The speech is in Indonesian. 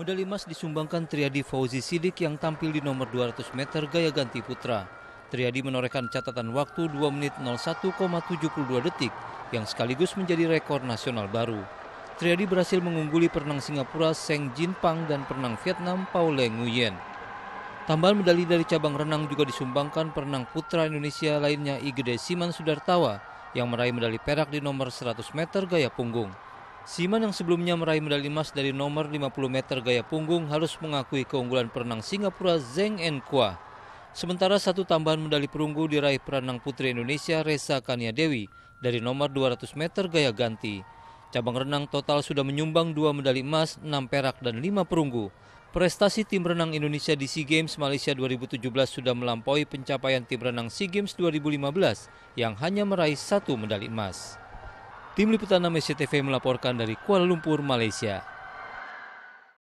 Medali emas disumbangkan Triadi Fauzi Sidik yang tampil di nomor 200 meter gaya ganti putra. Triadi menorehkan catatan waktu 2 menit 01,72 detik yang sekaligus menjadi rekor nasional baru. Triadi berhasil mengungguli perenang Singapura Seng Jin Pang dan perenang Vietnam Paul Nguyen. Tambahan medali dari cabang renang juga disumbangkan perenang putra Indonesia lainnya Igede Siman Sudartawa yang meraih medali perak di nomor 100 meter gaya punggung. Siman yang sebelumnya meraih medali emas dari nomor 50 meter gaya punggung harus mengakui keunggulan perenang Singapura Zeng En Sementara satu tambahan medali perunggu diraih perenang putri Indonesia Reza Kania Dewi dari nomor 200 meter gaya ganti. Cabang renang total sudah menyumbang dua medali emas, 6 perak dan 5 perunggu. Prestasi tim renang Indonesia di SEA Games Malaysia 2017 sudah melampaui pencapaian tim renang SEA Games 2015 yang hanya meraih satu medali emas. Tim Liputan 6 TV melaporkan dari Kuala Lumpur, Malaysia.